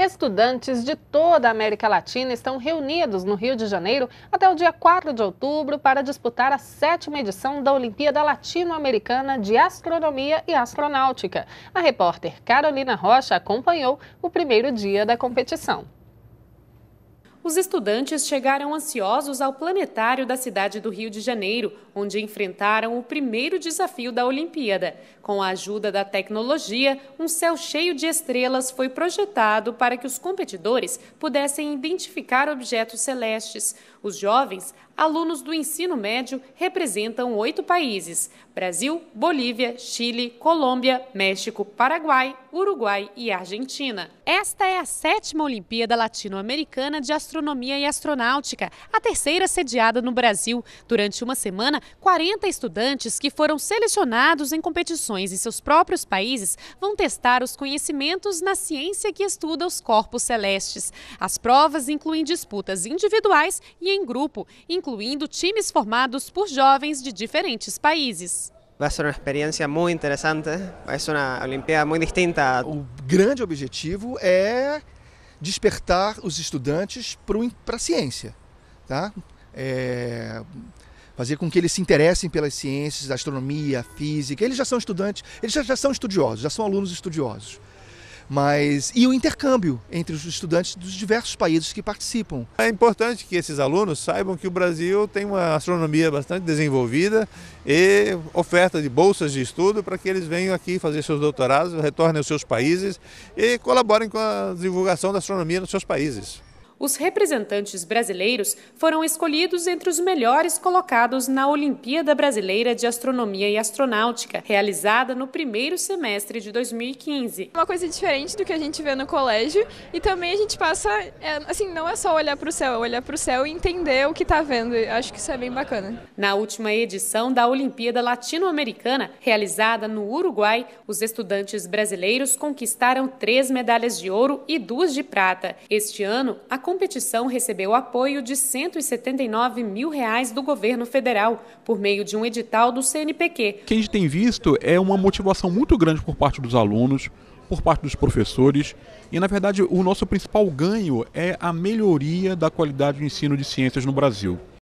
Estudantes de toda a América Latina estão reunidos no Rio de Janeiro até o dia 4 de outubro para disputar a sétima edição da Olimpíada Latino-Americana de Astronomia e Astronáutica. A repórter Carolina Rocha acompanhou o primeiro dia da competição os estudantes chegaram ansiosos ao planetário da cidade do Rio de Janeiro, onde enfrentaram o primeiro desafio da Olimpíada. Com a ajuda da tecnologia, um céu cheio de estrelas foi projetado para que os competidores pudessem identificar objetos celestes. Os jovens, alunos do ensino médio, representam oito países: Brasil, Bolívia, Chile, Colômbia, México, Paraguai Uruguai e Argentina. Esta é a sétima Olimpíada Latino-Americana de Astronomia e Astronáutica, a terceira sediada no Brasil. Durante uma semana, 40 estudantes que foram selecionados em competições em seus próprios países vão testar os conhecimentos na ciência que estuda os corpos celestes. As provas incluem disputas individuais e em grupo, incluindo times formados por jovens de diferentes países. Vai ser uma experiência muito interessante. Vai ser uma Olimpíada muito distinta. O grande objetivo é despertar os estudantes para a ciência, tá? É, fazer com que eles se interessem pelas ciências, astronomia, física. Eles já são estudantes, eles já, já são estudiosos, já são alunos estudiosos. Mas e o intercâmbio entre os estudantes dos diversos países que participam. É importante que esses alunos saibam que o Brasil tem uma astronomia bastante desenvolvida e oferta de bolsas de estudo para que eles venham aqui fazer seus doutorados, retornem aos seus países e colaborem com a divulgação da astronomia nos seus países os representantes brasileiros foram escolhidos entre os melhores colocados na Olimpíada Brasileira de Astronomia e Astronáutica, realizada no primeiro semestre de 2015. É uma coisa diferente do que a gente vê no colégio e também a gente passa, é, assim, não é só olhar para o céu, é olhar para o céu e entender o que está vendo. acho que isso é bem bacana. Na última edição da Olimpíada Latino-Americana, realizada no Uruguai, os estudantes brasileiros conquistaram três medalhas de ouro e duas de prata. Este ano, a competição recebeu apoio de R$ 179 mil reais do governo federal, por meio de um edital do CNPq. O que a gente tem visto é uma motivação muito grande por parte dos alunos, por parte dos professores. E, na verdade, o nosso principal ganho é a melhoria da qualidade do ensino de ciências no Brasil.